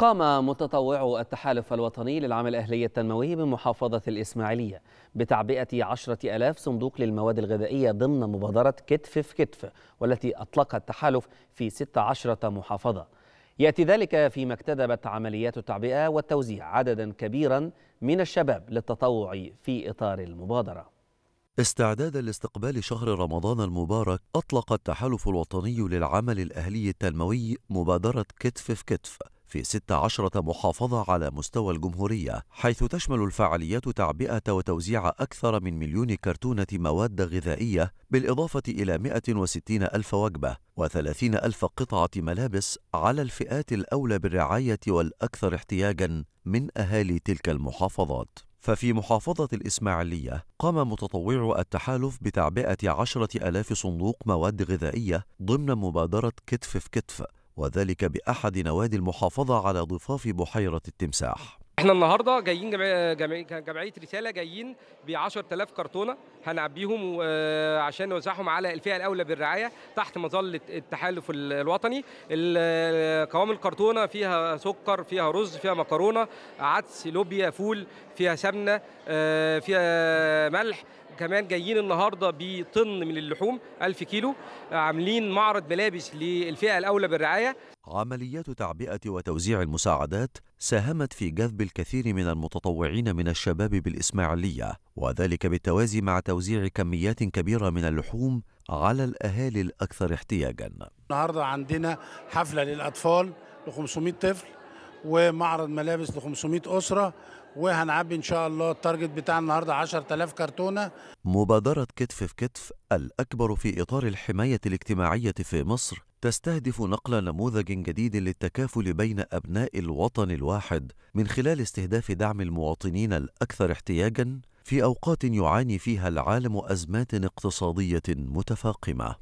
قام متطوعو التحالف الوطني للعمل الأهلي التنموي بمحافظة الإسماعيلية بتعبئة عشرة ألاف صندوق للمواد الغذائية ضمن مبادرة كتف في كتف والتي أطلقها التحالف في 16 محافظة يأتي ذلك فيما اكتذبت عمليات التعبئة والتوزيع عددا كبيرا من الشباب للتطوع في إطار المبادرة استعدادا لاستقبال شهر رمضان المبارك أطلق التحالف الوطني للعمل الأهلي التنموي مبادرة كتف في كتف في 16 محافظة على مستوى الجمهورية حيث تشمل الفعاليات تعبئة وتوزيع أكثر من مليون كرتونة مواد غذائية بالإضافة إلى 160 ألف وجبة و30 ألف قطعة ملابس على الفئات الأولى بالرعاية والأكثر احتياجاً من أهالي تلك المحافظات ففي محافظة الإسماعيلية قام متطوع التحالف بتعبئة عشرة ألاف صندوق مواد غذائية ضمن مبادرة كتف في كتف وذلك بأحد نوادي المحافظة على ضفاف بحيرة التمساح احنا النهارده جايين جمعيه رساله جايين ب 10000 كرتونه هنعبيهم عشان نوزعهم على الفئه الاولى بالرعايه تحت مظله التحالف الوطني قوام الكرتونه فيها سكر فيها رز فيها مكرونه عدس لوبيا فول فيها سمنه آه، فيها ملح كمان جايين النهارده بطن من اللحوم 1000 كيلو عاملين معرض ملابس للفئه الاولى بالرعايه عمليات تعبئة وتوزيع المساعدات ساهمت في جذب الكثير من المتطوعين من الشباب بالإسماعيلية وذلك بالتوازي مع توزيع كميات كبيرة من اللحوم على الأهالي الأكثر احتياجا النهاردة عندنا حفلة للأطفال ل 500 طفل ومعرض ملابس ل 500 أسرة وهنعبي إن شاء الله التارجت بتاع النهاردة 10000 كرتونة مبادرة كتف في كتف الأكبر في إطار الحماية الاجتماعية في مصر تستهدف نقل نموذج جديد للتكافل بين أبناء الوطن الواحد من خلال استهداف دعم المواطنين الأكثر احتياجاً في أوقات يعاني فيها العالم أزمات اقتصادية متفاقمة